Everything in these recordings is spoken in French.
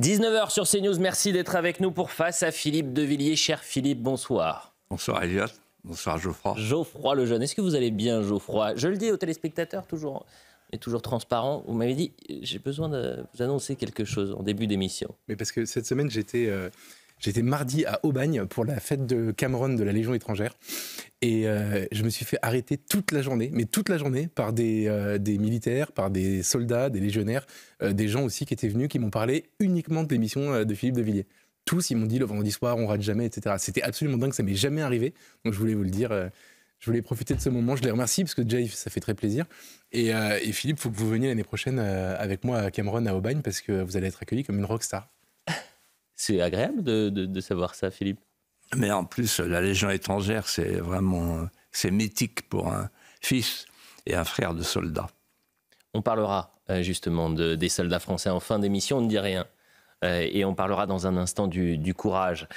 19h sur CNews, merci d'être avec nous pour Face à Philippe Devilliers. Cher Philippe, bonsoir. Bonsoir Elliot, bonsoir Geoffroy. Geoffroy le jeune, est-ce que vous allez bien Geoffroy Je le dis aux téléspectateurs toujours, toujours transparent, vous m'avez dit j'ai besoin de vous annoncer quelque chose en début d'émission. Mais parce que cette semaine j'étais... Euh, J'étais mardi à Aubagne pour la fête de Cameron de la Légion étrangère. Et euh, je me suis fait arrêter toute la journée, mais toute la journée, par des, euh, des militaires, par des soldats, des légionnaires, euh, des gens aussi qui étaient venus, qui m'ont parlé uniquement de l'émission de Philippe de Villiers. Tous, ils m'ont dit le vendredi soir, on rate jamais, etc. C'était absolument dingue, ça m'est jamais arrivé. Donc je voulais vous le dire. je voulais profiter de ce moment, je les remercie parce que déjà ça fait très plaisir. Et, et Philippe, il faut que vous veniez l'année prochaine avec moi à Cameron, à Aubagne, parce que vous allez être accueilli comme une rockstar. C'est agréable de, savoir ça, Philippe. Mais en plus, la Légion étrangère, c'est vraiment c'est mythique pour un fils et un frère de soldat. On parlera euh, justement de, des soldats français en fin d'émission, on ne dit rien. Euh, et on parlera dans un instant du, courage.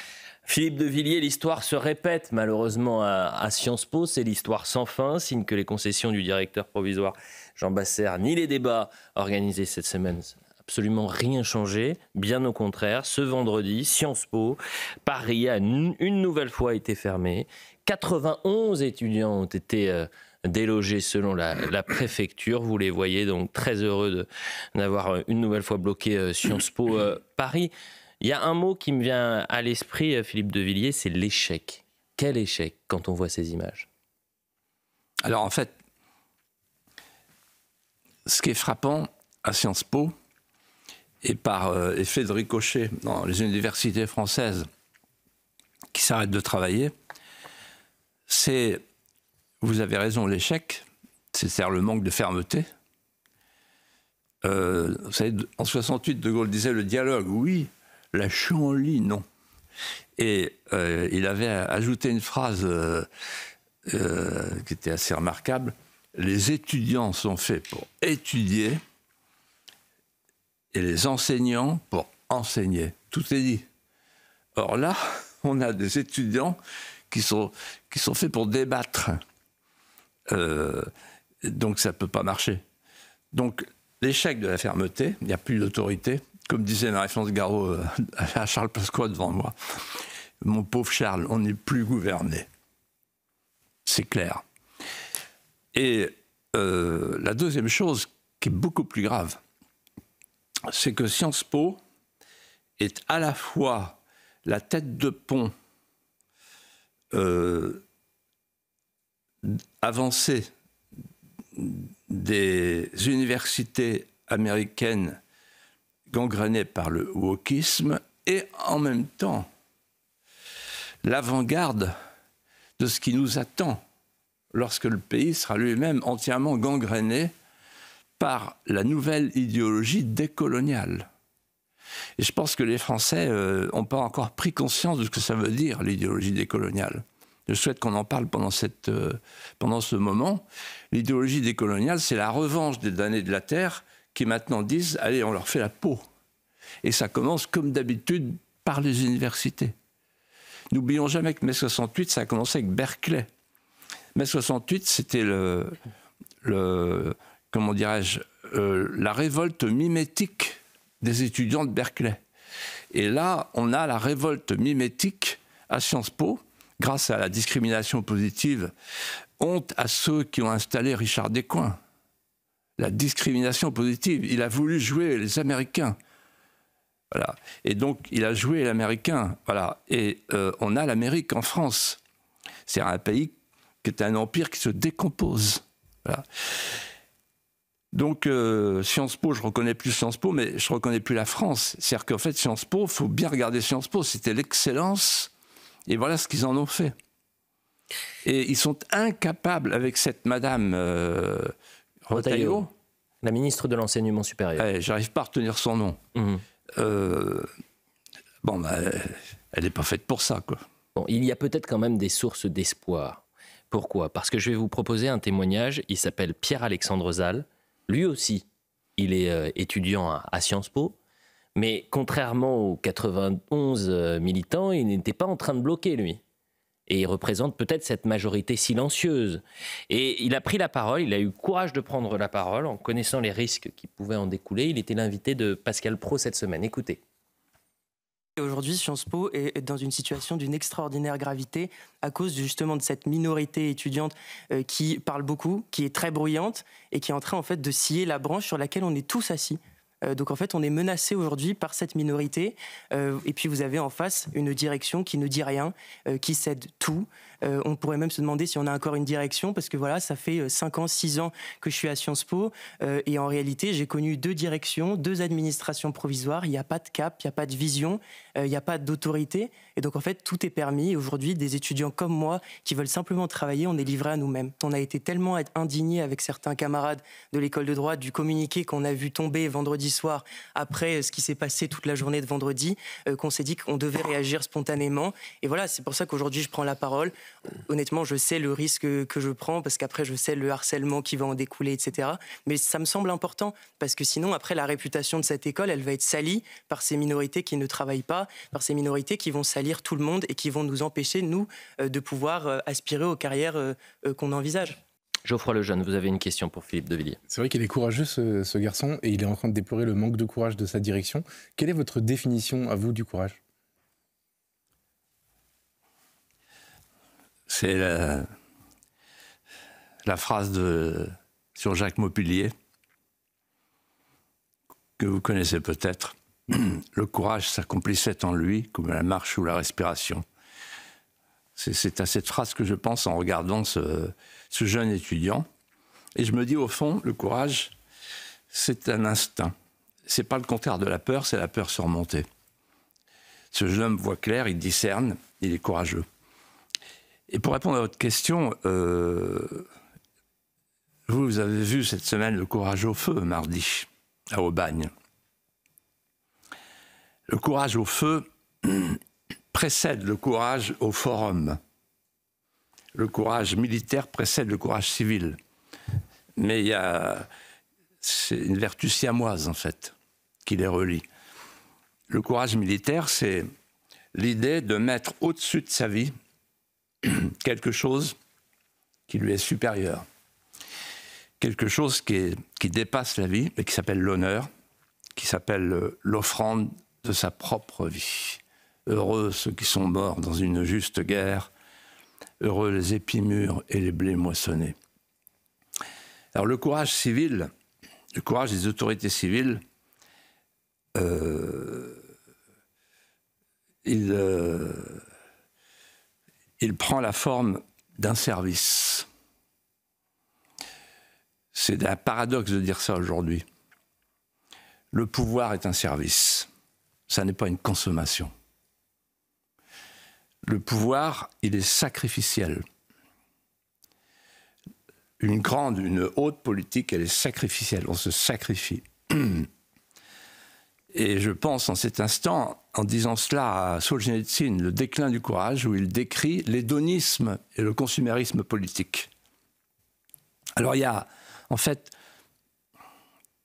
Philippe de Villiers, l'histoire se répète malheureusement à, Sciences Po, c'est l'histoire sans fin, signe que les concessions du directeur provisoire Jean Bassère ni les débats organisés cette semaine absolument rien changé, bien au contraire. Ce vendredi, Sciences Po, Paris a une nouvelle fois été fermé. 91 étudiants ont été euh, délogés selon la, préfecture. Vous les voyez donc très heureux d'avoir euh, une nouvelle fois bloqué euh, Sciences Po Paris. Il y a un mot qui me vient à l'esprit, Philippe de Villiers, c'est l'échec. Quel échec quand on voit ces images Alors en fait, ce qui est frappant à Sciences Po, et par euh, effet de ricochet dans les universités françaises qui s'arrêtent de travailler, c'est, vous avez raison, l'échec, c'est-à-dire le manque de fermeté. Euh, vous savez, en 68, De Gaulle disait le dialogue, oui, la lit, non. Et euh, il avait ajouté une phrase qui était assez remarquable, les étudiants sont faits pour étudier, et les enseignants pour enseigner. Tout est dit. Or là, on a des étudiants qui sont, qui sont faits pour débattre. Euh, donc ça ne peut pas marcher. Donc l'échec de la fermeté, il n'y a plus d'autorité, comme disait Marie-France Garot à euh, Charles Pasqua devant moi. Mon pauvre Charles, on n'est plus gouverné. C'est clair. Et euh, la deuxième chose qui est beaucoup plus grave, c'est que Sciences Po est à la fois la tête de pont euh, avancée des universités américaines gangrénées par le wokisme et en même temps l'avant-garde de ce qui nous attend lorsque le pays sera lui-même entièrement gangréné par la nouvelle idéologie décoloniale. Et je pense que les Français n'ont euh, pas encore pris conscience de ce que ça veut dire, l'idéologie décoloniale. Je souhaite qu'on en parle pendant, cette, euh, pendant ce moment. L'idéologie décoloniale, c'est la revanche des damnés de la Terre qui maintenant disent, allez, on leur fait la peau. Et ça commence, comme d'habitude, par les universités. N'oublions jamais que mai 68, ça a commencé avec Berkeley. Mai 68, c'était le, le, comment dirais-je, euh, la révolte mimétique des étudiants de Berkeley. Et là, on a la révolte mimétique à Sciences Po, grâce à la discrimination positive, honte à ceux qui ont installé Richard Descoings. La discrimination positive, il a voulu jouer les Américains. Voilà. Et donc, il a joué l'Américain. Voilà. Et euh, on a l'Amérique en France. C'est un pays qui est un empire qui se décompose. Donc euh, Sciences Po, je reconnais plus Sciences Po, mais je reconnais plus la France. C'est-à-dire qu'en fait, Sciences Po, faut bien regarder Sciences Po, c'était l'excellence, et voilà ce qu'ils en ont fait. Et ils sont incapables avec cette Madame euh, la ministre de l'enseignement supérieur. Ouais, J'arrive pas à retenir son nom. Mhm. Euh, bon, bah, elle n'est pas faite pour ça, quoi. Bon, il y a peut-être quand même des sources d'espoir. Pourquoi Parce que je vais vous proposer un témoignage. Il s'appelle Pierre-Alexandre Zal lui aussi, il est euh, étudiant à, Sciences Po, mais contrairement aux 91 euh, militants, il n'était pas en train de bloquer, lui. Et il représente peut-être cette majorité silencieuse. Et il a pris la parole, il a eu courage de prendre la parole en connaissant les risques qui pouvaient en découler. Il était l'invité de Pascal Pro cette semaine. Écoutez. Aujourd'hui, Sciences Po est dans une situation d'une extraordinaire gravité à cause justement de cette minorité étudiante euh, qui parle beaucoup, qui est très bruyante et qui est en train en fait de scier la branche sur laquelle on est tous assis. Euh, donc en fait, on est menacé aujourd'hui par cette minorité. Euh, et puis vous avez en face une direction qui ne dit rien, qui cède tout, euh, on pourrait même se demander si on a encore une direction, parce que voilà, ça fait 5 euh, ans, 6 ans que je suis à Sciences Po, euh, et en réalité, j'ai connu deux directions, deux administrations provisoires. Il n'y a pas de cap, il n'y a pas de vision, il n'y a pas d'autorité. Et donc, en fait, tout est permis. Aujourd'hui, des étudiants comme moi qui veulent simplement travailler, on est livrés à nous-mêmes. On a été tellement indignés avec certains camarades de l'école de droit du communiqué qu'on a vu tomber vendredi soir après ce qui s'est passé toute la journée de vendredi, qu'on s'est dit qu'on devait réagir spontanément. Et voilà, c'est pour ça qu'aujourd'hui, je prends la parole. Honnêtement, je sais le risque que je prends parce qu'après, je sais le harcèlement qui va en découler, etc. Mais ça me semble important parce que sinon, après, la réputation de cette école, elle va être salie par ces minorités qui ne travaillent pas, par ces minorités qui vont salir tout le monde et qui vont nous empêcher, nous, euh, de pouvoir euh, aspirer aux carrières euh, qu'on envisage. Geoffroy Lejeune, vous avez une question pour Philippe Devilliers. C'est vrai qu'il est courageux, ce, ce garçon, et il est en train de déplorer le manque de courage de sa direction. Quelle est votre définition à vous du courage C'est la, phrase de, sur Jacques Maupillier, que vous connaissez peut-être. Le courage s'accomplissait en lui comme la marche ou la respiration. C'est à cette phrase que je pense en regardant ce, jeune étudiant. Et je me dis, au fond, le courage, c'est un instinct. C'est pas le contraire de la peur, c'est la peur surmontée. Ce jeune homme voit clair, il discerne, il est courageux. Et pour répondre à votre question, euh, vous avez vu cette semaine le courage au feu, mardi, à Aubagne. Le courage au feu précède le courage au forum. Le courage militaire précède le courage civil. Mais il y a. une vertu siamoise, en fait, qui les relie. Le courage militaire, c'est l'idée de mettre au-dessus de sa vie quelque chose qui lui est supérieur, quelque chose qui, dépasse la vie mais qui s'appelle l'honneur, qui s'appelle euh, l'offrande de sa propre vie. Heureux ceux qui sont morts dans une juste guerre, heureux les épis et les blés moissonnés. Alors le courage civil, le courage des autorités civiles, euh, il, euh, il prend la forme d'un service. C'est un paradoxe de dire ça aujourd'hui. Le pouvoir est un service, ça n'est pas une consommation. Le pouvoir, il est sacrificiel. Une grande, une haute politique, elle est sacrificielle, on se sacrifie. Et je pense en cet instant en disant cela à Solzhenitsyn, le déclin du courage, où il décrit l'hédonisme et le consumérisme politique. Alors il y a en fait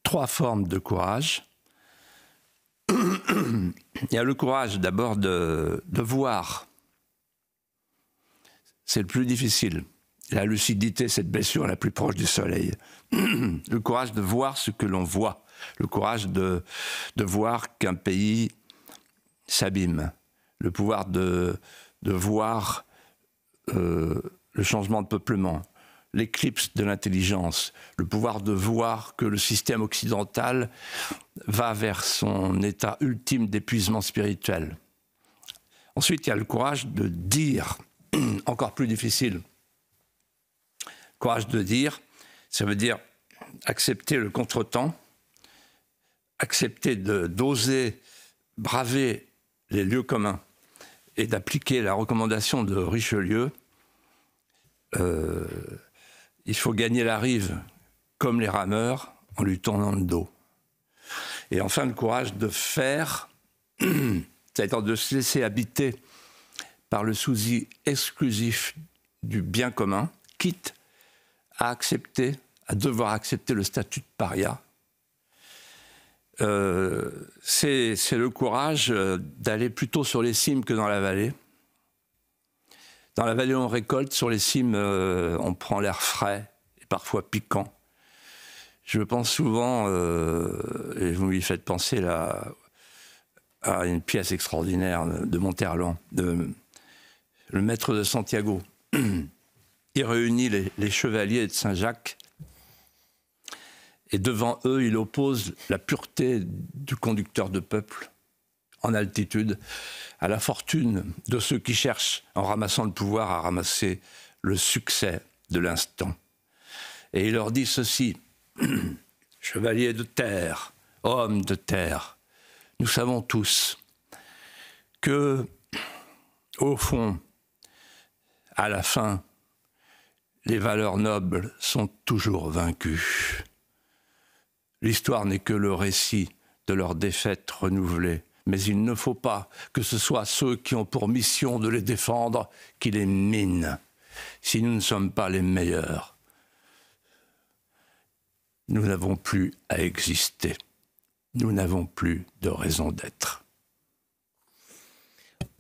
trois formes de courage. il y a le courage d'abord de, voir. C'est le plus difficile. La lucidité, cette blessure la plus proche du soleil. le courage de voir ce que l'on voit. Le courage de, de voir qu'un pays s'abîme. Le pouvoir de, voir euh, le changement de peuplement, l'éclipse de l'intelligence, le pouvoir de voir que le système occidental va vers son état ultime d'épuisement spirituel. Ensuite, il y a le courage de dire, encore plus difficile. Courage de dire, ça veut dire accepter le contretemps, accepter d'oser braver les lieux communs et d'appliquer la recommandation de Richelieu, euh, il faut gagner la rive comme les rameurs en lui tournant le dos. Et enfin le courage de faire, c'est-à-dire de se laisser habiter par le souci exclusif du bien commun, quitte à accepter, à devoir accepter le statut de paria euh, c'est le courage euh, d'aller plutôt sur les cimes que dans la vallée. Dans la vallée, on récolte, sur les cimes, euh, on prend l'air frais et parfois piquant. Je pense souvent, et vous m'y faites penser là, à une pièce extraordinaire de Monterland, Le Maître de Santiago. Il réunit les chevaliers de Saint-Jacques et devant eux, il oppose la pureté du conducteur de peuple en altitude à la fortune de ceux qui cherchent, en ramassant le pouvoir, à ramasser le succès de l'instant. Et il leur dit ceci, Chevaliers de terre, hommes de terre, nous savons tous que, au fond, à la fin, les valeurs nobles sont toujours vaincues. L'histoire n'est que le récit de leur défaite renouvelée. Mais il ne faut pas que ce soit ceux qui ont pour mission de les défendre qui les minent, si nous ne sommes pas les meilleurs. Nous n'avons plus à exister. Nous n'avons plus de raison d'être.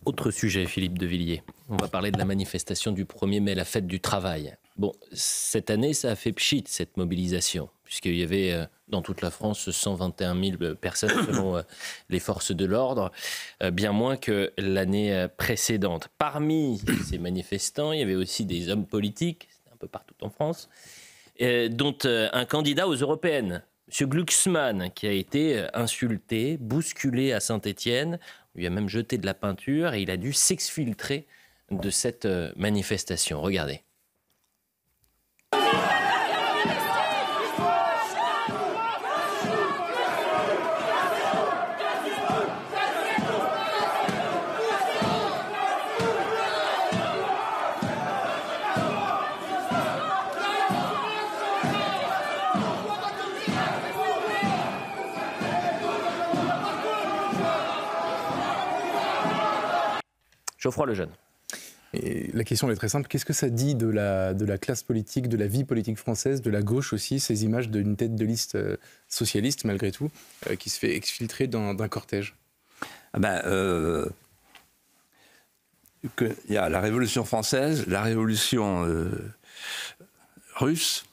Autre sujet, Philippe de Villiers. On va parler de la manifestation du 1er mai, la fête du travail. Bon, cette année, ça a fait pchit, cette mobilisation, puisqu'il y avait euh, dans toute la France 121 000 euh, personnes selon euh, les forces de l'ordre, bien moins que l'année précédente. Parmi ces manifestants, il y avait aussi des hommes politiques, un peu partout en France, dont un candidat aux européennes, M. Glucksmann, qui a été insulté, bousculé à Saint-Étienne, lui a même jeté de la peinture et il a dû s'exfiltrer de cette manifestation. Regardez. Geoffroy Lejeune. Et la question est très simple. Qu'est-ce que ça dit de la, classe politique, de la vie politique française, de la gauche aussi, ces images d'une tête de liste euh, socialiste, malgré tout, euh, qui se fait exfiltrer dans un cortège ah ben, euh, y a la Révolution française, la Révolution russe,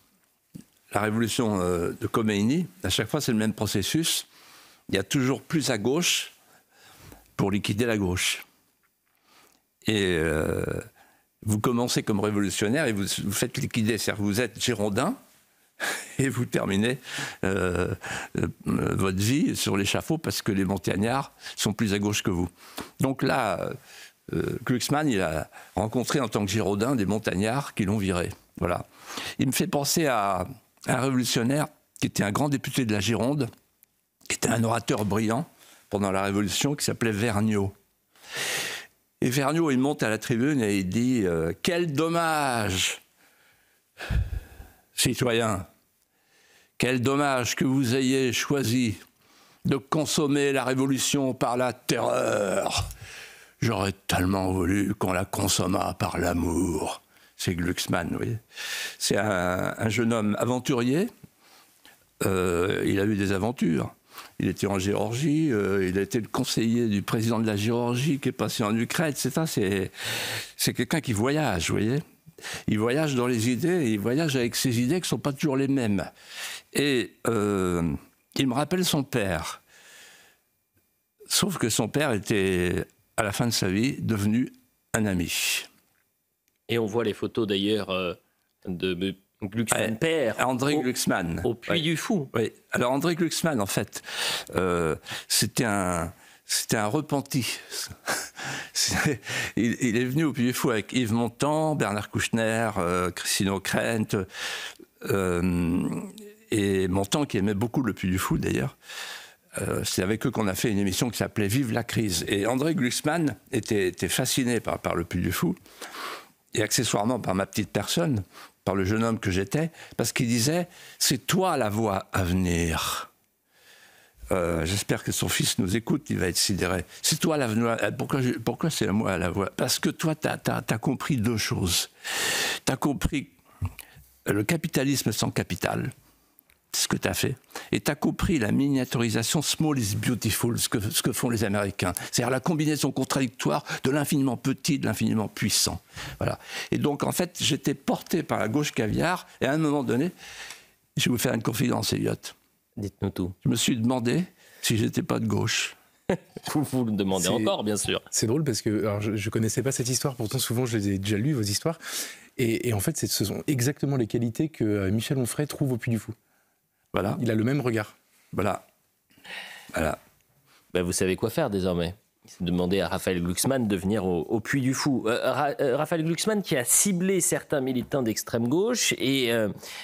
la Révolution de Khomeini. À chaque fois, c'est le même processus. Il y a toujours plus à gauche pour liquider la gauche. Et euh, vous commencez comme révolutionnaire et vous, faites liquider. C'est-à-dire vous êtes girondin et vous terminez euh, euh, votre vie sur l'échafaud parce que les montagnards sont plus à gauche que vous. Donc là, Glucksmann, il a rencontré en tant que girondin des montagnards qui l'ont viré. Voilà. Il me fait penser à un révolutionnaire qui était un grand député de la Gironde, qui était un orateur brillant pendant la Révolution, qui s'appelait Vergniaud. Et Vergniaud, il monte à la tribune et il dit euh, Quel dommage, citoyens, quel dommage que vous ayez choisi de consommer la révolution par la terreur. J'aurais tellement voulu qu'on la consommât par l'amour. C'est Glucksmann, oui. C'est un, jeune homme aventurier. Euh, il a eu des aventures. Il était en Géorgie, euh, il a été le conseiller du président de la Géorgie qui est passé en Ukraine, etc. C'est quelqu'un qui voyage, vous voyez. Il voyage dans les idées, il voyage avec ses idées qui ne sont pas toujours les mêmes. Et euh, il me rappelle son père. Sauf que son père était, à la fin de sa vie, devenu un ami. Et on voit les photos d'ailleurs euh, de donc André Glucksmann. Au Puy du Fou. Alors André Glucksmann, en fait, euh, c'était un. C'était un repenti. il, est venu au Puy du Fou avec Yves Montand, Bernard Kouchner, euh, Christine O'Krent, euh, et Montand qui aimait beaucoup le Puy du Fou d'ailleurs. c'est avec eux qu'on a fait une émission qui s'appelait Vive la crise. Et André Glucksmann était, fasciné par, par le Puy du Fou et accessoirement par ma petite personne, le jeune homme que j'étais, parce qu'il disait, c'est toi la voie à venir. Euh, j'espère que son fils nous écoute, il va être sidéré. C'est toi la voie. Euh, pourquoi, pourquoi c'est moi la voie Parce que toi, tu compris deux choses. Tu as compris le capitalisme sans capital, ce que tu as fait. Et tu as compris la miniaturisation small is beautiful, ce que, ce que font les Américains. C'est-à-dire la combinaison contradictoire de l'infiniment petit, de l'infiniment puissant. Voilà. Et donc, en fait, j'étais porté par la gauche caviar, et à un moment donné, je vais vous faire une confidence, Elliot. Dites-nous tout. Je me suis demandé si j'étais pas de gauche. Vous, vous le demandez encore, bien sûr. C'est drôle parce que je ne connaissais pas cette histoire, pourtant souvent je les ai déjà lues, vos histoires. Et, et en fait, ce sont exactement les qualités que euh, Michel Onfray trouve au Puy du Fou. Voilà. Il a le même regard. Voilà. Voilà. Ben vous savez quoi faire désormais demander à Raphaël Glucksmann de venir au, puits Puy du Fou. Euh, euh, Raphaël Glucksmann qui a ciblé certains militants d'extrême gauche et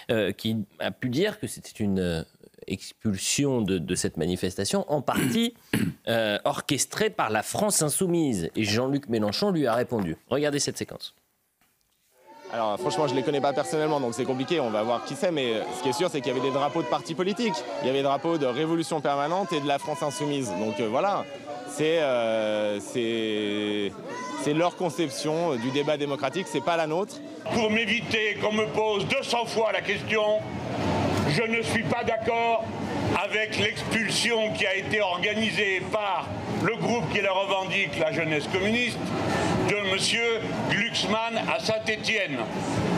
euh, qui a pu dire que c'était une expulsion de, cette manifestation en partie orchestrée par la France insoumise. Et Jean-Luc Mélenchon lui a répondu. Regardez cette séquence. Alors franchement, je ne les connais pas personnellement, donc c'est compliqué, on va voir qui c'est, mais ce qui est sûr, c'est qu'il y avait des drapeaux de partis politiques, il y avait des drapeaux de Révolution permanente et de la France insoumise. Donc euh, voilà, euh, c'est c'est leur conception du débat démocratique, c'est pas la nôtre. Pour m'éviter qu'on me pose 200 fois la question, je ne suis pas d'accord avec l'expulsion qui a été organisée par le groupe qui la revendique, la jeunesse communiste, de M. Glucksmann à Saint-Étienne.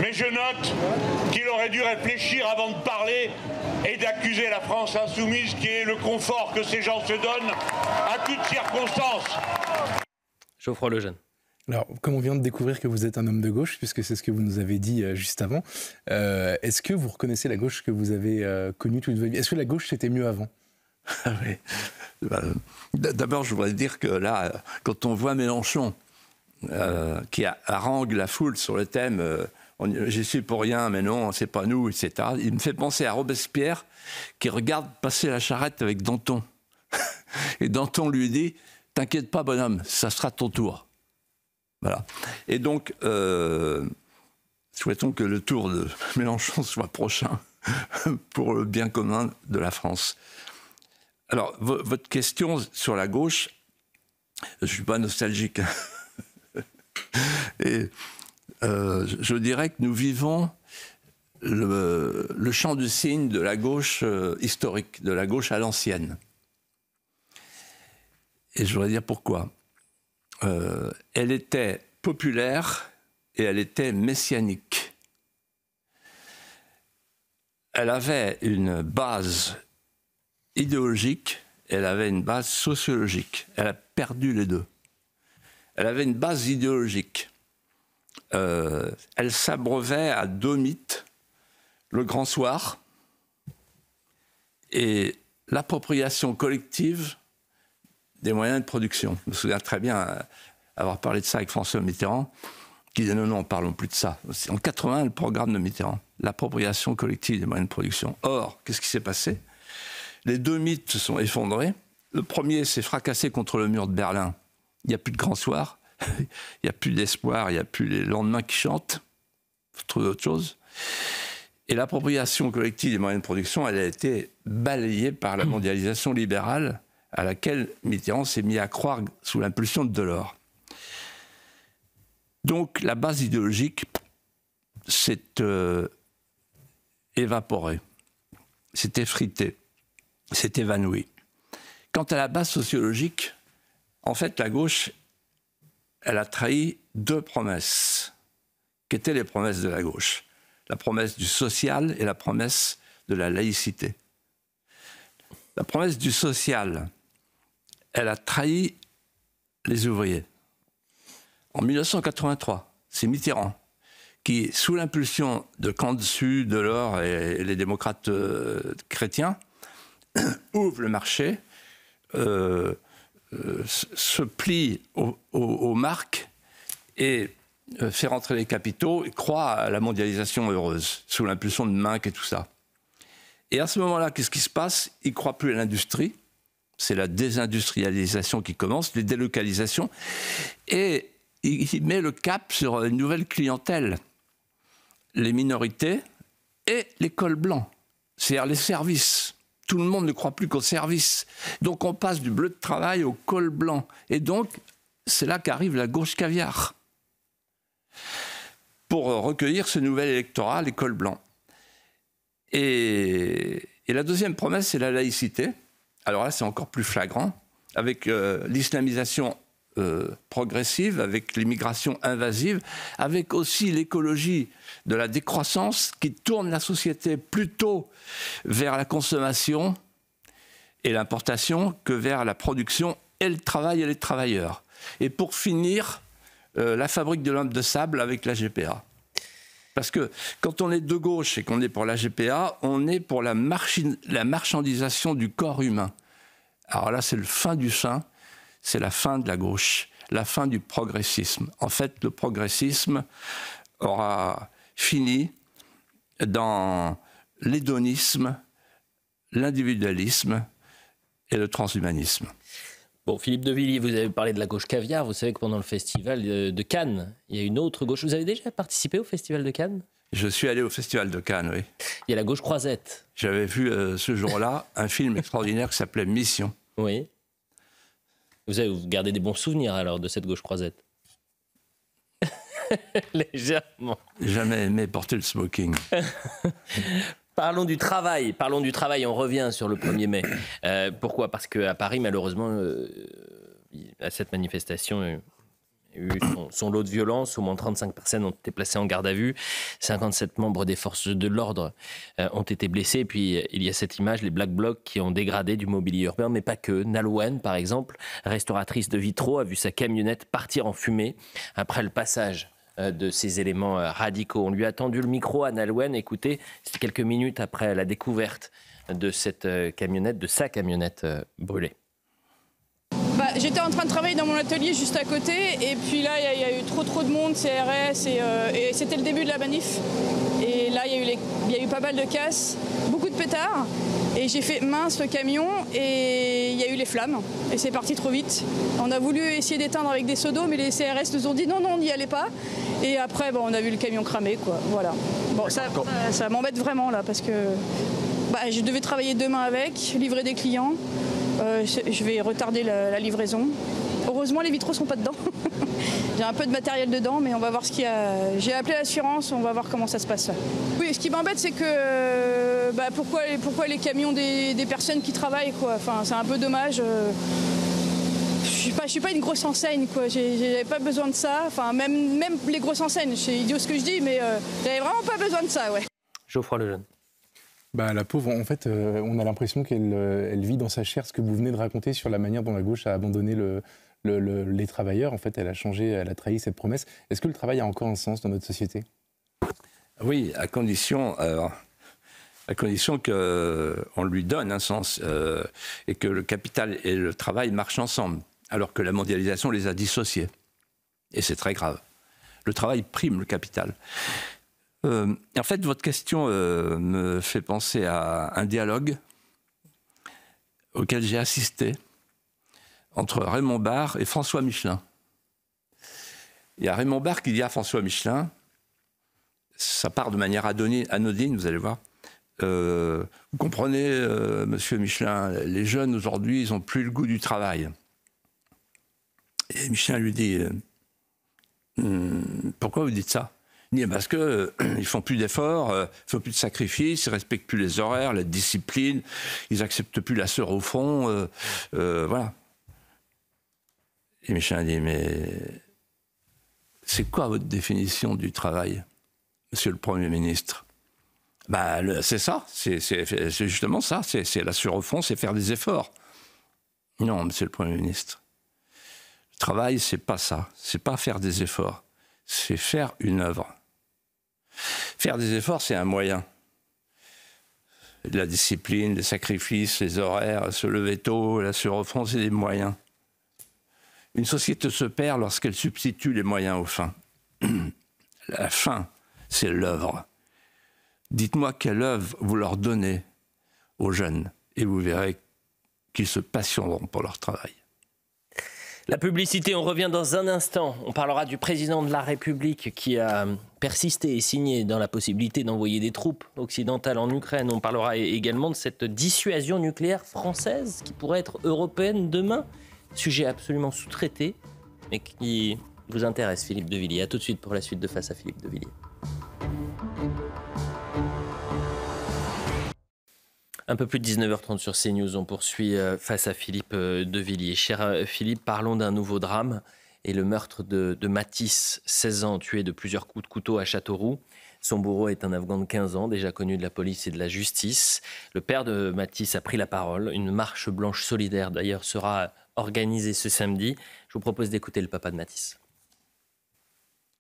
Mais je note qu'il aurait dû réfléchir avant de parler et d'accuser la France insoumise qui est le confort que ces gens se donnent à toutes circonstances. Geoffroy Lejeune. Alors, comme on vient de découvrir que vous êtes un homme de gauche, puisque c'est ce que vous nous avez dit euh, juste avant, euh, est-ce que vous reconnaissez la gauche que vous avez euh, connue toute votre vie Est-ce que la gauche c'était mieux avant ah D'abord, je voudrais dire que là, quand on voit Mélenchon, euh, qui harangue la foule sur le thème euh, J'y suis pour rien, mais non, c'est pas nous, etc. Il me fait penser à Robespierre qui regarde passer la charrette avec Danton. Et Danton lui dit T'inquiète pas, bonhomme, ça sera ton tour. Voilà. Et donc, euh, souhaitons que le tour de Mélenchon soit prochain pour le bien commun de la France. Alors, votre question sur la gauche, je ne suis pas nostalgique. Hein. Et euh, je dirais que nous vivons le, champ du signe de la gauche euh, historique, de la gauche à l'ancienne. Et je voudrais dire pourquoi. Euh, elle était populaire et elle était messianique. Elle avait une base idéologique, elle avait une base sociologique. Elle a perdu les deux elle avait une base idéologique. Euh, elle s'abreuvait à deux mythes, le grand soir et l'appropriation collective des moyens de production. Je me souviens très bien euh, avoir parlé de ça avec François Mitterrand, qui disait non, non, parlons plus de ça. C'est en 80, le programme de Mitterrand, l'appropriation collective des moyens de production. Or, qu'est-ce qui s'est passé Les deux mythes se sont effondrés. Le premier s'est fracassé contre le mur de Berlin il n'y a plus de grand soir, il n'y a plus d'espoir, il n'y a plus les lendemains qui chantent, il faut trouver autre chose. Et l'appropriation collective des moyens de production, elle a été balayée par la mmh. mondialisation libérale à laquelle Mitterrand s'est mis à croire sous l'impulsion de Delors. Donc la base idéologique s'est euh, évaporée, s'est effritée, s'est évanouie. Quant à la base sociologique, en fait, la gauche, elle a trahi deux promesses, Qu'étaient étaient les promesses de la gauche. La promesse du social et la promesse de la laïcité. La promesse du social, elle a trahi les ouvriers. En 1983, c'est Mitterrand qui, sous l'impulsion de Camp Delors et les démocrates euh, chrétiens, ouvre le marché, euh, se plie aux, marques et euh, fait rentrer les capitaux et croit à la mondialisation heureuse, sous l'impulsion de Minc et tout ça. Et à ce moment-là, qu'est-ce qui se passe il ne croit plus à l'industrie. C'est la désindustrialisation qui commence, les délocalisations. Et il met le cap sur une nouvelle clientèle les minorités et les cols blancs, c'est-à-dire les services tout le monde ne croit plus qu'au service. Donc on passe du bleu de travail au col blanc. Et donc, c'est là qu'arrive la gauche caviar pour recueillir ce nouvel électorat, les cols blancs. Et, la deuxième promesse, c'est la laïcité. Alors là, c'est encore plus flagrant, avec euh, l'islamisation euh, progressive, avec l'immigration invasive, avec aussi l'écologie de la décroissance qui tourne la société plutôt vers la consommation et l'importation que vers la production et le travail et les travailleurs. Et pour finir, euh, la fabrique de l'homme de sable avec la GPA. Parce que quand on est de gauche et qu'on est pour la GPA, on est pour la, la marchandisation du corps humain. Alors là, c'est le fin du fin c'est la fin de la gauche, la fin du progressisme. En fait, le progressisme aura fini dans l'hédonisme, l'individualisme et le transhumanisme. Bon, Philippe de vous avez parlé de la gauche caviar. Vous savez que pendant le festival de Cannes, il y a une autre gauche. Vous avez déjà participé au festival de Cannes Je suis allé au festival de Cannes, oui. Il y a la gauche croisette. J'avais vu euh, ce jour-là un film extraordinaire qui s'appelait Mission. Oui. Vous, avez, vous gardez des bons souvenirs alors de cette gauche croisette Légèrement. Jamais aimé porter le smoking. Parlons du travail. Parlons du travail. On revient sur le 1er mai. Euh, pourquoi Parce qu'à Paris, malheureusement, euh, à cette manifestation, euh, eu son, lot de violence. Au moins 35 personnes ont été placées en garde à vue. 57 membres des forces de l'ordre euh, ont été blessés. Et puis, euh, il y a cette image, les Black Blocs qui ont dégradé du mobilier urbain, mais pas que. Nalouen, par exemple, restauratrice de vitraux, a vu sa camionnette partir en fumée après le passage euh, de ces éléments radicaux. On lui a tendu le micro à Nalouen. Écoutez, c'était quelques minutes après la découverte de cette camionnette, de sa camionnette brûlée. J'étais en train de travailler dans mon atelier juste à côté et puis là il y, a eu trop trop de monde, CRS euh, et, c'était le début de la manif. Et là il y, y, a eu pas mal de casses, beaucoup de pétards et j'ai fait mince le camion et il y a eu les flammes et c'est parti trop vite. On a voulu essayer d'éteindre avec des seaux d'eau mais les CRS nous ont dit non non on n'y allait pas et après on a vu le camion cramé quoi. Voilà. Bon ça, ça, m'embête vraiment là parce que bah, je devais travailler demain avec, livrer des clients. Euh, je vais retarder la, livraison. Heureusement, les vitraux sont pas dedans. J'ai un peu de matériel dedans, mais on va voir ce qu'il y a. J'ai appelé l'assurance, on va voir comment ça se passe. Oui, ce qui m'embête, c'est que euh, bah, pourquoi, pourquoi les camions des, personnes qui travaillent quoi. Enfin, c'est un peu dommage. Euh. Je ne suis, suis pas une grosse enseigne, quoi. J'avais pas besoin de ça. Enfin, même, même les grosses enseignes, c'est idiot ce que je dis, mais j'avais vraiment pas besoin de ça, ouais. Geoffroy Lejeune. Bah, la pauvre, en fait, euh, on a l'impression qu'elle euh, vit dans sa chair ce que vous venez de raconter sur la manière dont la gauche a abandonné le, les travailleurs. En fait, elle a changé, elle a trahi cette promesse. Est-ce que le travail a encore un sens dans notre société Oui, à condition, à condition qu'on euh, lui donne un sens et que le capital et le travail marchent ensemble, alors que la mondialisation les a dissociés. Et c'est très grave. Le travail prime le capital. Euh, en fait, votre question euh, me fait penser à un dialogue auquel j'ai assisté entre Raymond Barre et François Michelin. Il y a Raymond Barre qui dit à François Michelin, ça part de manière anodine, vous allez voir. Euh, vous comprenez, monsieur Michelin, les jeunes aujourd'hui, ils n'ont plus le goût du travail. Et Michelin lui dit hum, Pourquoi vous dites ça parce qu'ils euh, ne font plus d'efforts, euh, ne font plus de sacrifices, ils respectent plus les horaires, la discipline, ils acceptent plus la sœur au front, euh, euh, voilà. Et a dit, mais c'est quoi votre définition du travail, monsieur le Premier ministre bah, C'est ça, c'est justement ça, c'est la sœur au front, c'est faire des efforts. Non, monsieur le Premier ministre. Le travail, c'est pas ça, c'est pas faire des efforts c'est faire une œuvre. Faire des efforts, c'est un moyen. La discipline, les sacrifices, les horaires, se lever tôt, la se c'est des moyens. Une société se perd lorsqu'elle substitue les moyens aux fins. la fin, c'est l'œuvre. Dites-moi quelle œuvre vous leur donnez aux jeunes et vous verrez qu'ils se passionneront pour leur travail. La publicité, on revient dans un instant. On parlera du président de la République qui a persisté et signé dans la possibilité d'envoyer des troupes occidentales en Ukraine. On parlera également de cette dissuasion nucléaire française qui pourrait être européenne demain. Sujet absolument sous-traité, mais qui vous intéresse, Philippe Devilliers. A tout de suite pour la suite de Face à Philippe Villiers. Un peu plus de 19h30 sur CNews, on poursuit euh, face à Philippe euh, Devilliers. Cher euh, Philippe, parlons d'un nouveau drame et le meurtre de, de Matisse, 16 ans, tué de plusieurs coups de couteau à Châteauroux. Son bourreau est un Afghan de 15 ans, déjà connu de la police et de la justice. Le père de Matisse a pris la parole. Une marche blanche solidaire, d'ailleurs, sera organisée ce samedi. Je vous propose d'écouter le papa de Matisse.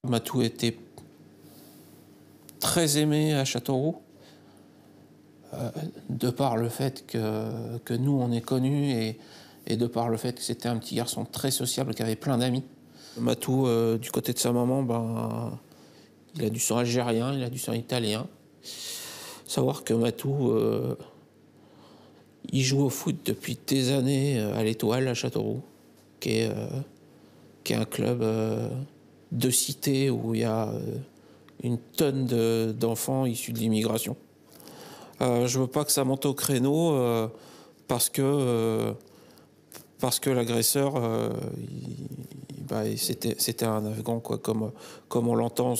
Matou était très aimé à Châteauroux. Euh, de par le fait que, nous, on est connus et, de par le fait que c'était un petit garçon très sociable qui avait plein d'amis. Matou, euh, du côté de sa maman, ben, il a du sang algérien, il a du sang italien. Savoir que Matou, euh, il joue au foot depuis des années à l'Étoile, à Châteauroux, qui est, qui est un club de cité où il y a une tonne d'enfants issus de l'immigration. Euh, je veux pas que ça monte au créneau euh, parce que euh, parce que l'agresseur, bah, c'était un Afghan quoi, comme on l'entend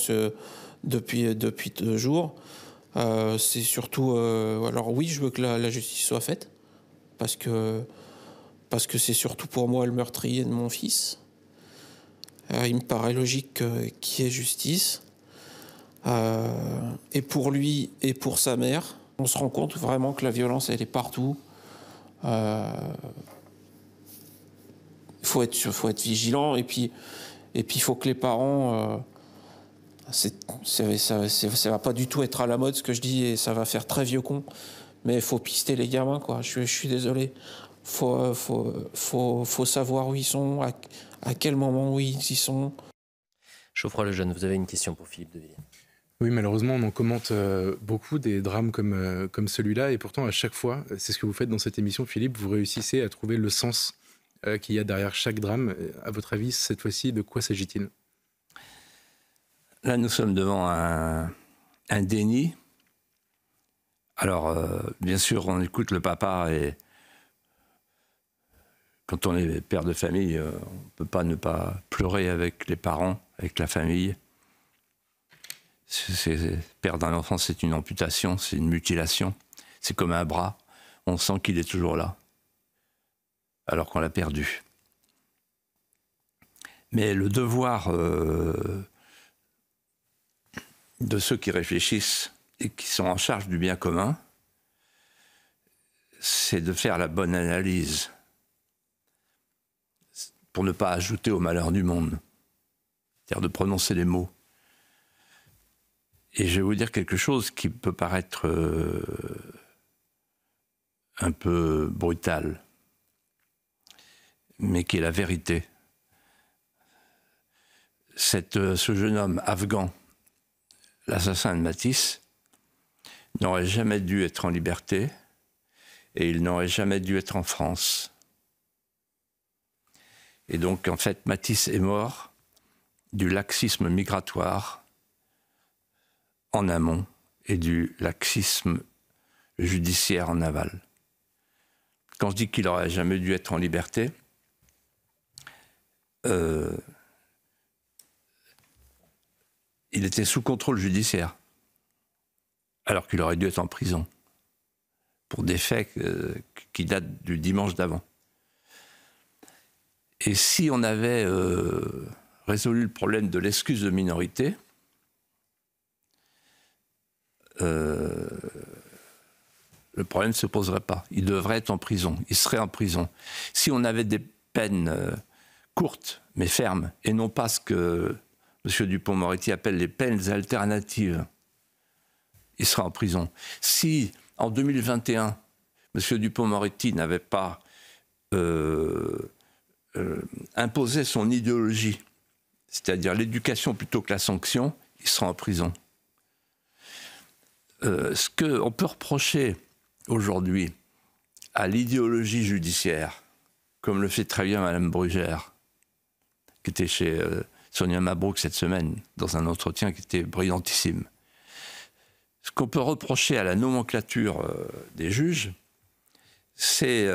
depuis depuis deux jours. c'est surtout alors oui, je veux que la, justice soit faite parce que parce que c'est surtout pour moi le meurtrier de mon fils. il me paraît logique qu'il y ait justice. et pour lui et pour sa mère, on se rend compte vraiment que la violence, elle est partout. Il euh, faut, être, vigilant. Et puis, et puis, il faut que les parents. Euh, ça, ne va pas du tout être à la mode ce que je dis et ça va faire très vieux con. Mais il faut pister les gamins, quoi. Je, suis désolé. Faut, faut, savoir où ils sont, à, quel moment ils y sont. le jeune, vous avez une question pour Philippe Devilliers. Oui, malheureusement, on en commente euh, beaucoup des drames euh, comme, celui-là, et pourtant, à chaque fois, c'est ce que vous faites dans cette émission, Philippe, vous réussissez à trouver le sens euh, qu'il y a derrière chaque drame. À votre avis, cette fois-ci, de quoi s'agit-il Là, nous sommes devant un, un déni. Alors, bien sûr, on écoute le papa et quand on est père de famille, on ne peut pas ne pas pleurer avec les parents, avec la famille perdre un enfant, c'est une amputation, c'est une mutilation. C'est comme un bras. On sent qu'il est toujours là, alors qu'on l'a perdu. Mais le devoir euh, de ceux qui réfléchissent et qui sont en charge du bien commun, c'est de faire la bonne analyse pour ne pas ajouter au malheur du monde. C'est-à-dire de prononcer les mots et je vais vous dire quelque chose qui peut paraître euh, un peu brutal, mais qui est la vérité. Euh, ce jeune homme afghan, l'assassin de Matisse, n'aurait jamais dû être en liberté et il n'aurait jamais dû être en France. Et donc, en fait, Matisse est mort du laxisme migratoire en amont et du laxisme judiciaire en aval. Quand je dis qu'il n'aurait jamais dû être en liberté, euh, il était sous contrôle judiciaire, alors qu'il aurait dû être en prison pour des faits euh, qui datent du dimanche d'avant. Et si on avait euh, résolu le problème de l'excuse de minorité, euh, le problème ne se poserait pas. Il devrait être en prison, il serait en prison. Si on avait des peines euh, courtes, mais fermes, et non pas ce que M. Dupont-Moretti appelle les peines alternatives, il serait en prison. Si, en 2021, M. Dupont-Moretti n'avait pas euh, imposé son idéologie, c'est-à-dire l'éducation plutôt que la sanction, il serait en prison. Euh, ce qu'on peut reprocher aujourd'hui à l'idéologie judiciaire, comme le fait très bien Madame Brugère, qui était chez euh, Sonia Mabrouk cette semaine, dans un entretien qui était brillantissime, ce qu'on peut reprocher à la nomenclature euh, des juges, c'est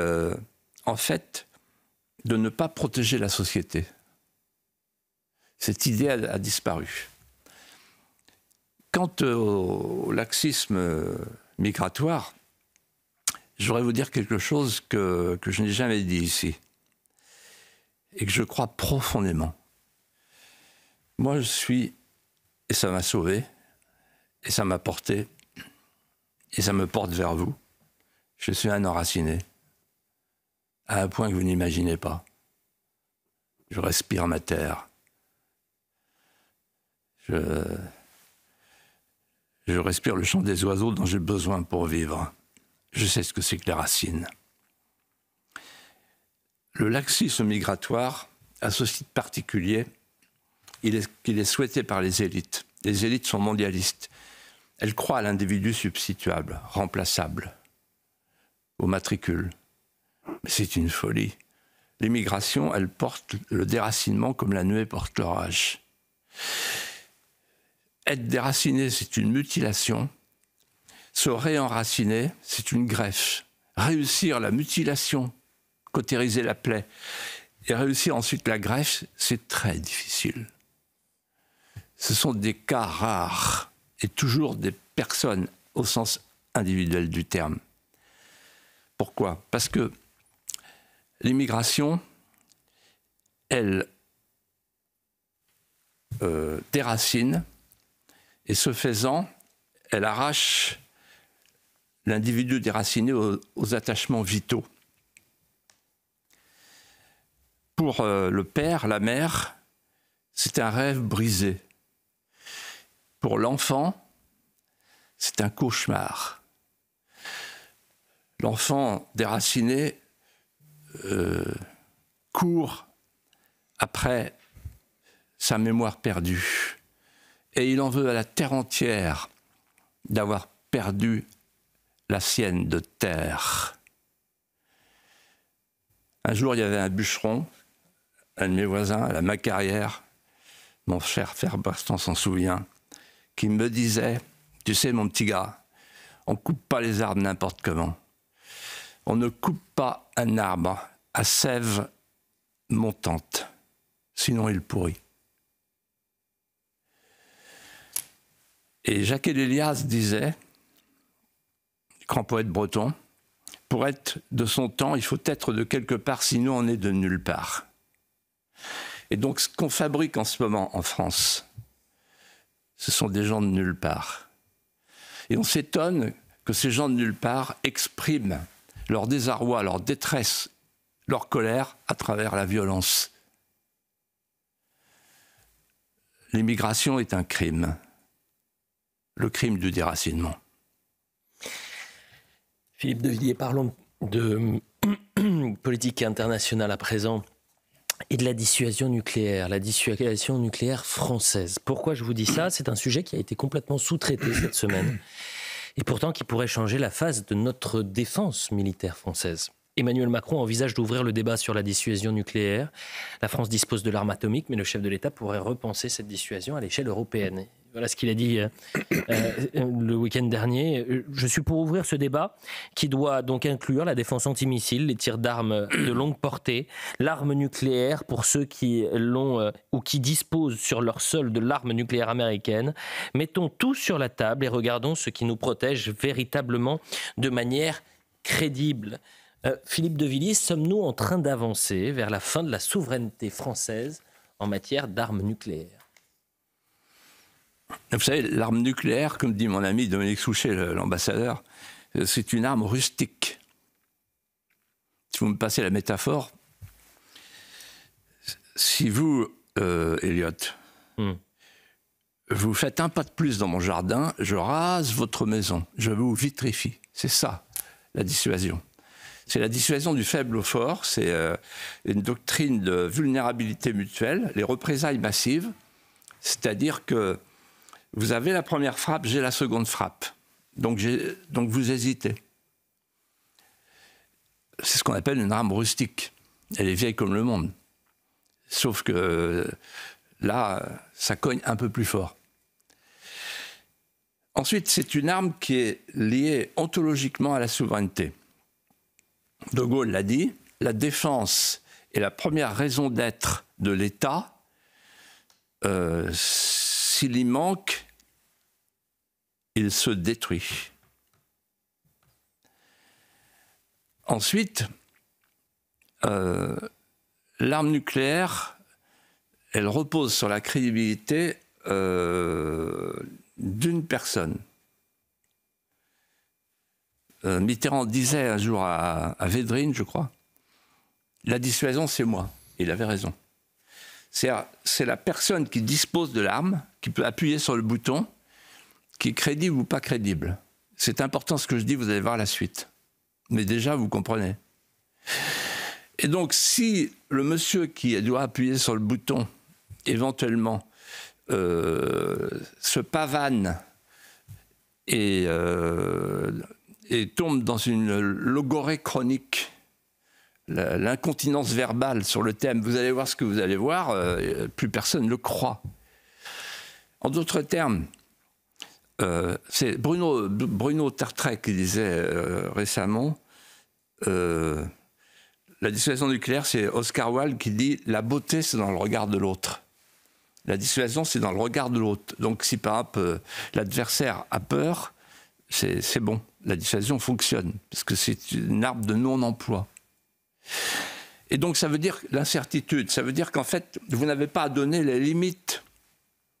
en fait de ne pas protéger la société. Cette idée a disparu. Quant euh, au laxisme euh, migratoire, je voudrais vous dire quelque chose que, que je n'ai jamais dit ici et que je crois profondément. Moi, je suis, et ça m'a sauvé, et ça m'a porté, et ça me porte vers vous. Je suis un enraciné, à un point que vous n'imaginez pas. Je respire ma terre. Je, je respire le chant des oiseaux dont j'ai besoin pour vivre. Je sais ce que c'est que les racines. Le laxisme migratoire a ceci de particulier qu'il est, est souhaité par les élites. Les élites sont mondialistes. Elles croient à l'individu substituable, remplaçable, au matricule. Mais c'est une folie. L'immigration, elle porte le déracinement comme la nuée porte l'orage. Être déraciné, c'est une mutilation. Se réenraciner, c'est une greffe. Réussir la mutilation, cautériser la plaie et réussir ensuite la greffe, c'est très difficile. Ce sont des cas rares et toujours des personnes au sens individuel du terme. Pourquoi Parce que l'immigration, elle euh, déracine, et ce faisant, elle arrache l'individu déraciné aux, attachements vitaux. Pour euh, le père, la mère, c'est un rêve brisé. Pour l'enfant, c'est un cauchemar. L'enfant déraciné euh, court après sa mémoire perdue. Et il en veut à la terre entière d'avoir perdu la sienne de terre. Un jour, il y avait un bûcheron, un de mes voisins, à la Macarrière, mon cher Ferberston s'en souvient, qui me disait Tu sais, mon petit gars, on coupe pas les arbres n'importe comment. On ne coupe pas un arbre à sève montante, sinon il pourrit. Et Jacques Elias disait, grand poète breton, pour être de son temps, il faut être de quelque part, sinon on est de nulle part. Et donc ce qu'on fabrique en ce moment en France, ce sont des gens de nulle part. Et on s'étonne que ces gens de nulle part expriment leur désarroi, leur détresse, leur colère à travers la violence. L'immigration est un crime le crime du déracinement. Philippe Devilliers, parlons de politique internationale à présent et de la dissuasion nucléaire, la dissuasion nucléaire française. Pourquoi je vous dis ça C'est un sujet qui a été complètement sous-traité cette semaine et pourtant qui pourrait changer la phase de notre défense militaire française. Emmanuel Macron envisage d'ouvrir le débat sur la dissuasion nucléaire. La France dispose de l'arme atomique, mais le chef de l'État pourrait repenser cette dissuasion à l'échelle européenne. Voilà ce qu'il a dit euh, euh, euh, le week-end dernier. Je suis pour ouvrir ce débat qui doit donc inclure la défense antimissile, les tirs d'armes de longue portée, l'arme nucléaire pour ceux qui l'ont ou qui disposent sur leur sol de l'arme nucléaire américaine. Mettons tout sur la table et regardons ce qui nous protège véritablement de manière crédible. Euh, Philippe de Villiers, sommes-nous en train d'avancer vers la fin de la souveraineté française en matière d'armes nucléaires Vous savez, l'arme nucléaire, comme dit mon ami Dominique Souchet, l'ambassadeur, euh, c'est une arme rustique. Si vous me passez la métaphore, si vous, euh, Elliot, hmm. vous faites un pas de plus dans mon jardin, je rase votre maison, je vous vitrifie. C'est ça, la dissuasion. C'est la dissuasion du faible au fort, c'est euh, une doctrine de vulnérabilité mutuelle, les représailles massives, c'est-à-dire que vous avez la première frappe, j'ai la seconde frappe. Donc, donc vous hésitez. C'est ce qu'on appelle une arme rustique. Elle est vieille comme le monde. Sauf que euh, là, ça cogne un peu plus fort. Ensuite, c'est une arme qui est liée ontologiquement à la souveraineté. De Gaulle l'a dit, la défense est la première raison d'être de l'État. Euh, s'il y manque, il se détruit. Ensuite, euh, l'arme nucléaire, elle repose sur la crédibilité euh, d'une personne. Euh, Mitterrand disait un jour à, Védrine, je crois, la dissuasion, c'est moi. il avait raison. C'est la personne qui dispose de l'arme, qui peut appuyer sur le bouton, qui est crédible ou pas crédible. C'est important ce que je dis, vous allez voir la suite. Mais déjà, vous comprenez. Et donc, si le monsieur qui doit appuyer sur le bouton, éventuellement, euh, se pavane et euh, et tombe dans une logorée chronique, l'incontinence verbale sur le thème. Vous allez voir ce que vous allez voir, euh, plus personne ne le croit. En d'autres termes, euh, c'est Bruno, Bruno qui disait euh, récemment La dissuasion nucléaire, c'est Oscar Wilde qui dit La beauté, c'est dans le regard de l'autre. La dissuasion, c'est dans le regard de l'autre. Donc, si par exemple l'adversaire a peur, c'est bon. La dissuasion fonctionne, parce que c'est une arme de non-emploi. Et donc ça veut dire l'incertitude, ça veut dire qu'en fait, vous n'avez pas à donner les limites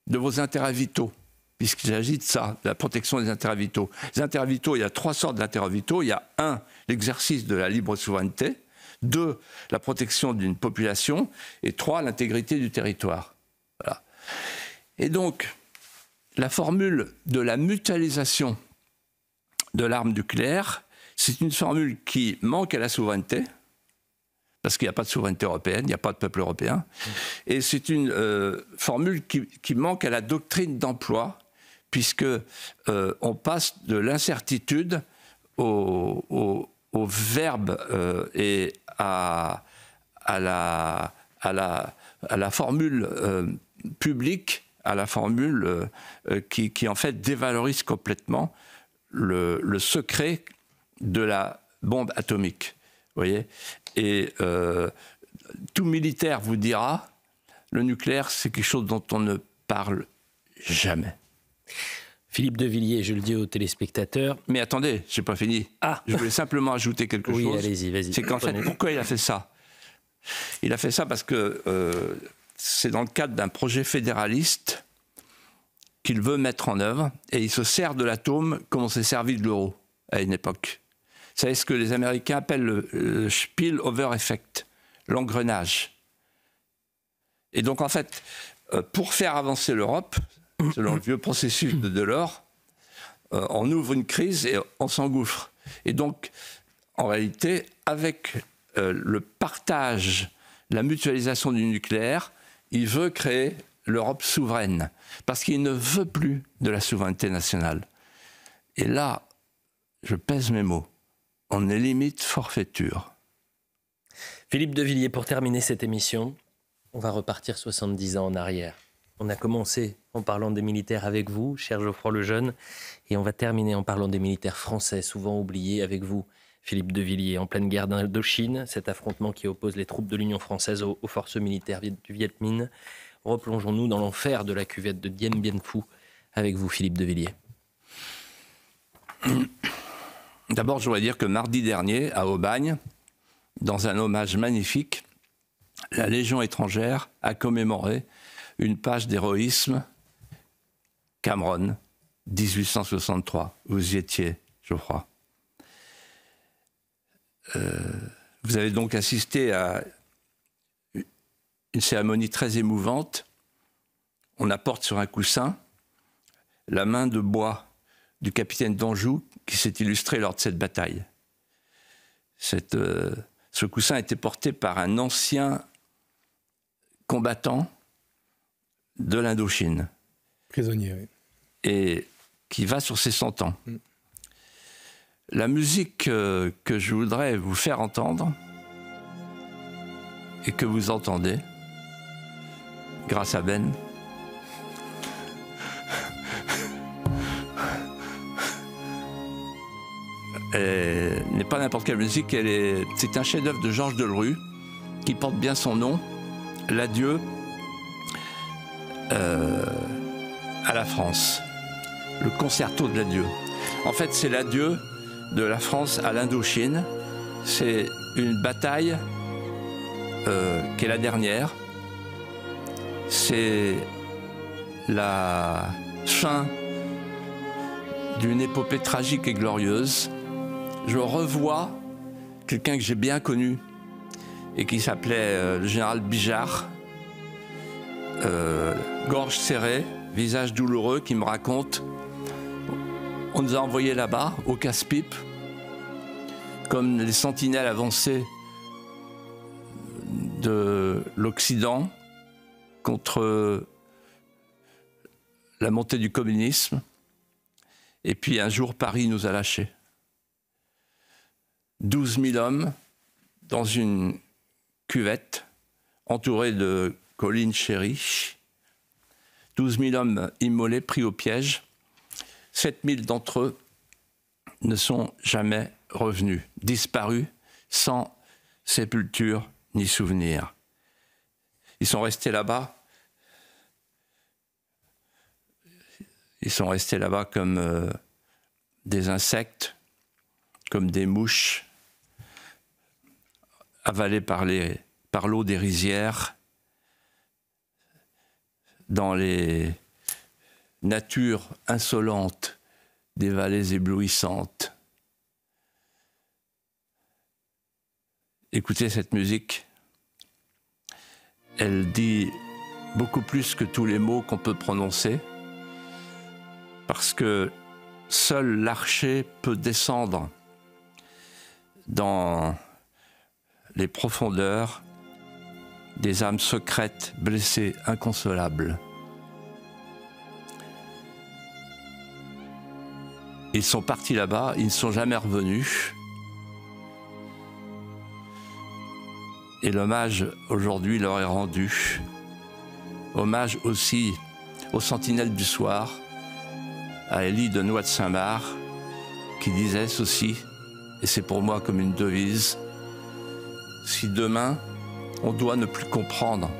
de vos intérêts vitaux, puisqu'il s'agit de ça, de la protection des intérêts vitaux. Les intérêts vitaux, il y a trois sortes d'intérêts vitaux. Il y a un, l'exercice de la libre souveraineté. Deux, la protection d'une population. Et trois, l'intégrité du territoire. Et donc, la formule de la mutualisation de l'arme nucléaire, c'est une formule qui manque à la souveraineté, parce qu'il n'y a pas de souveraineté européenne, il n'y a pas de peuple européen, et c'est une euh, formule qui, manque à la doctrine d'emploi, puisque euh, on passe de l'incertitude au, verbe euh, et à, à, la, à, la, formule publique, à la formule qui, qui, en fait dévalorise complètement le, secret de la bombe atomique. voyez Et euh, tout militaire vous dira, le nucléaire, c'est quelque chose dont on ne parle jamais. Philippe de je le dis aux téléspectateurs. Mais attendez, je n'ai pas fini. Ah. Je voulais simplement ajouter quelque chose. Oui, allez-y, vas-y. C'est qu'en pourquoi il a fait ça Il a fait ça parce que euh, c'est dans le cadre d'un projet fédéraliste qu'il veut mettre en œuvre, et il se sert de l'atome comme on s'est servi de l'euro à une époque. C'est ce que les Américains appellent le, spillover over effect, l'engrenage. Et donc en fait, euh, pour faire avancer l'Europe, selon le vieux processus de Delors, euh, on ouvre une crise et on s'engouffre. Et donc, en réalité, avec euh, le partage, la mutualisation du nucléaire, il veut créer l'Europe souveraine, parce qu'il ne veut plus de la souveraineté nationale. Et là, je pèse mes mots, on est limite forfaiture. Philippe Villiers. pour terminer cette émission, on va repartir 70 ans en arrière. On a commencé en parlant des militaires avec vous, cher Geoffroy Lejeune, et on va terminer en parlant des militaires français, souvent oubliés avec vous. Philippe de Villiers, en pleine guerre d'Indochine, cet affrontement qui oppose les troupes de l'Union française aux, forces militaires du Viet Minh replongeons-nous dans l'enfer de la cuvette de Dien Bien Phu avec vous, Philippe de Villiers. D'abord, je voudrais dire que mardi dernier, à Aubagne, dans un hommage magnifique, la Légion étrangère a commémoré une page d'héroïsme Cameron, 1863. Vous y étiez, je crois. Euh, vous avez donc assisté à une cérémonie très émouvante. On apporte sur un coussin la main de bois du capitaine d'Anjou qui s'est illustré lors de cette bataille. Euh, ce coussin était porté par un ancien combattant de l'Indochine. Prisonnier, oui. Et qui va sur ses 100 ans. Mm. La musique euh, que je voudrais vous faire entendre et que vous entendez, grâce à Ben. n'est pas n'importe quelle musique, elle est, c'est un chef-d'œuvre de Georges Delru qui porte bien son nom, l'adieu euh, à la France, le concerto de l'adieu. En fait, c'est l'adieu de la France à l'Indochine. C'est une bataille euh, qui est la dernière, c'est la fin d'une épopée tragique et glorieuse. Je revois quelqu'un que j'ai bien connu et qui s'appelait euh, le général Bijard, euh, gorge serrée, visage douloureux, qui me raconte on nous a envoyés là-bas, au casse-pipe, comme les sentinelles avancées de l'Occident, contre la montée du communisme. Et puis un jour, Paris nous a lâchés. 12 000 hommes dans une cuvette entourée de collines chéries. 12 000 hommes immolés, pris au piège. 7 000 d'entre eux ne sont jamais revenus, disparus, sans sépulture ni souvenir. Ils sont restés là-bas. Ils sont restés là-bas comme euh, des insectes, comme des mouches, avalées par l'eau des rizières, dans les natures insolentes des vallées éblouissantes. Écoutez cette musique. Elle dit beaucoup plus que tous les mots qu'on peut prononcer, parce que seul l'archer peut descendre dans les profondeurs des âmes secrètes, blessées, inconsolables. Ils sont partis là-bas, ils ne sont jamais revenus. Et l'hommage aujourd'hui leur est rendu. Hommage aussi aux sentinelles du soir, à Élie de Noix de Saint-Marc, qui disait ceci, et c'est pour moi comme une devise, si demain on doit ne plus comprendre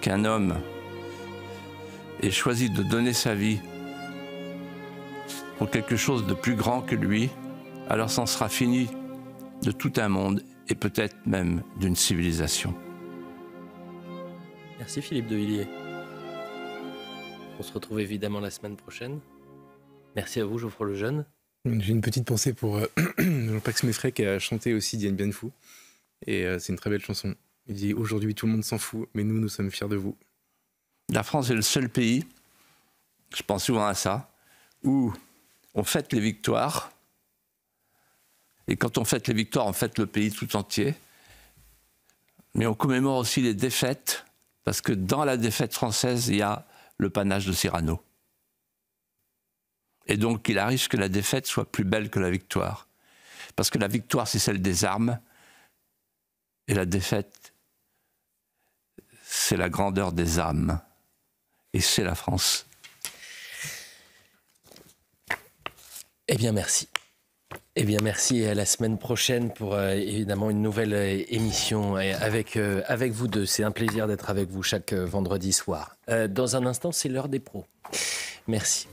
qu'un homme ait choisi de donner sa vie pour quelque chose de plus grand que lui, alors en sera fini de tout un monde et peut-être même d'une civilisation. Merci Philippe de Villiers. On se retrouve évidemment la semaine prochaine. Merci à vous Geoffroy Lejeune. J'ai une petite pensée pour euh, Jean-Pax Meffray qui a chanté aussi Diane Bienfou. Et euh, c'est une très belle chanson. Il dit Aujourd'hui tout le monde s'en fout, mais nous, nous sommes fiers de vous. La France est le seul pays, je pense souvent à ça, où on fête les victoires et quand on fête les victoires, on fête le pays tout entier. Mais on commémore aussi les défaites, parce que dans la défaite française, il y a le panache de Cyrano. Et donc, il arrive que la défaite soit plus belle que la victoire. Parce que la victoire, c'est celle des armes, et la défaite, c'est la grandeur des âmes. Et c'est la France. Eh bien, merci. Eh bien, merci à la semaine prochaine pour euh, évidemment une nouvelle euh, émission avec, euh, avec vous deux. C'est un plaisir d'être avec vous chaque vendredi soir. dans un instant, c'est l'heure des pros. Merci.